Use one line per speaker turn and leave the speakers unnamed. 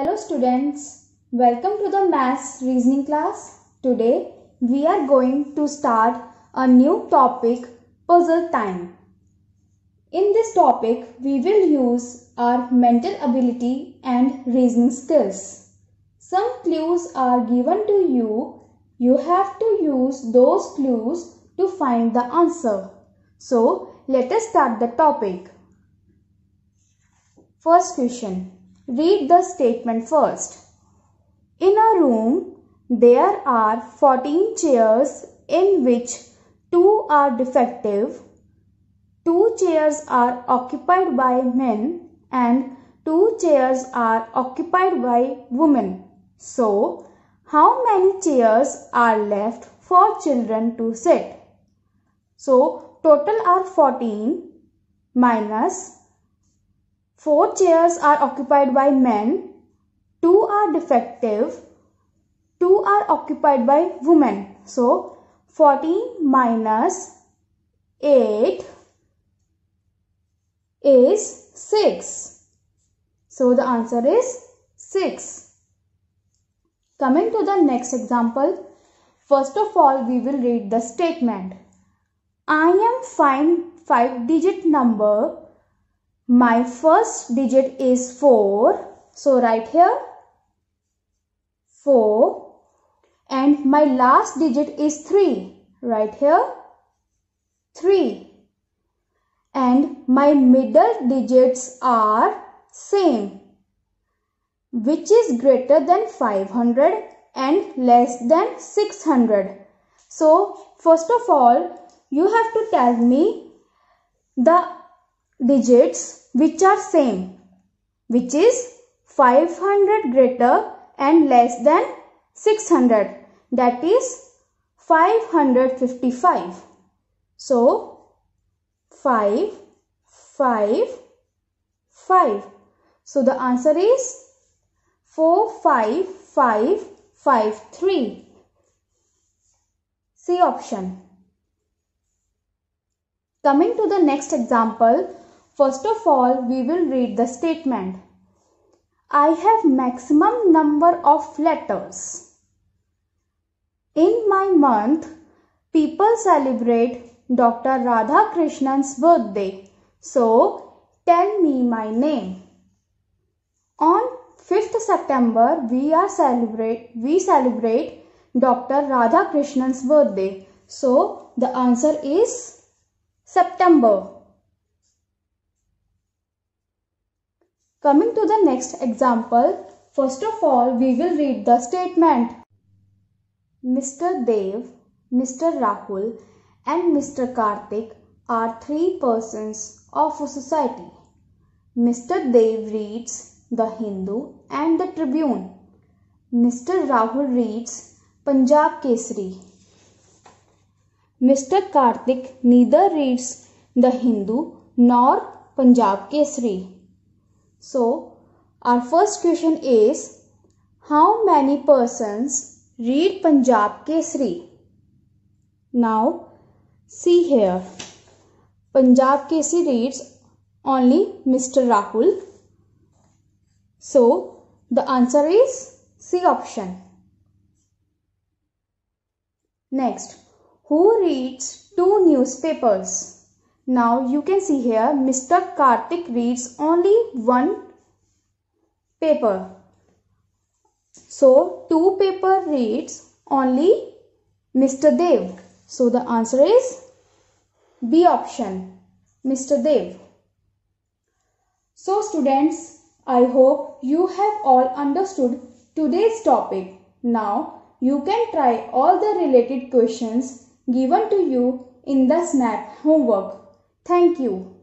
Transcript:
Hello students, welcome to the Maths Reasoning class. Today we are going to start a new topic puzzle time. In this topic we will use our mental ability and reasoning skills. Some clues are given to you. You have to use those clues to find the answer. So let us start the topic. First question. Read the statement first. In a room, there are 14 chairs in which 2 are defective, 2 chairs are occupied by men and 2 chairs are occupied by women. So, how many chairs are left for children to sit? So, total are 14 minus Four chairs are occupied by men, two are defective, two are occupied by women. So 14 minus 8 is 6. So the answer is 6. Coming to the next example. First of all, we will read the statement. I am fine 5 digit number my first digit is 4. So right here 4 and my last digit is 3. Right here 3 and my middle digits are same which is greater than 500 and less than 600. So first of all you have to tell me the digits which are same which is 500 greater and less than 600 that is 555. So 5 5 5. So the answer is 4 5 5 5 3. C option. Coming to the next example First of all, we will read the statement. I have maximum number of letters. In my month, people celebrate Dr. Radha Krishnan's birthday. So, tell me my name. On 5th September, we are celebrate we celebrate Dr. Radha Krishnan's birthday. So, the answer is September. Coming to the next example, first of all we will read the statement. Mr. Dev, Mr. Rahul and Mr. Karthik are three persons of a society. Mr. Dev reads The Hindu and The Tribune. Mr. Rahul reads Punjab Kesari. Mr. Karthik neither reads The Hindu nor Punjab Kesari. So, our first question is How many persons read Punjab Kesri? Now, see here. Punjab Kesri reads only Mr. Rahul. So, the answer is C option. Next, who reads two newspapers? Now you can see here Mr. Kartik reads only one paper. So two paper reads only Mr. Dev. So the answer is B option Mr. Dev. So students I hope you have all understood today's topic. Now you can try all the related questions given to you in the SNAP homework. Thank you.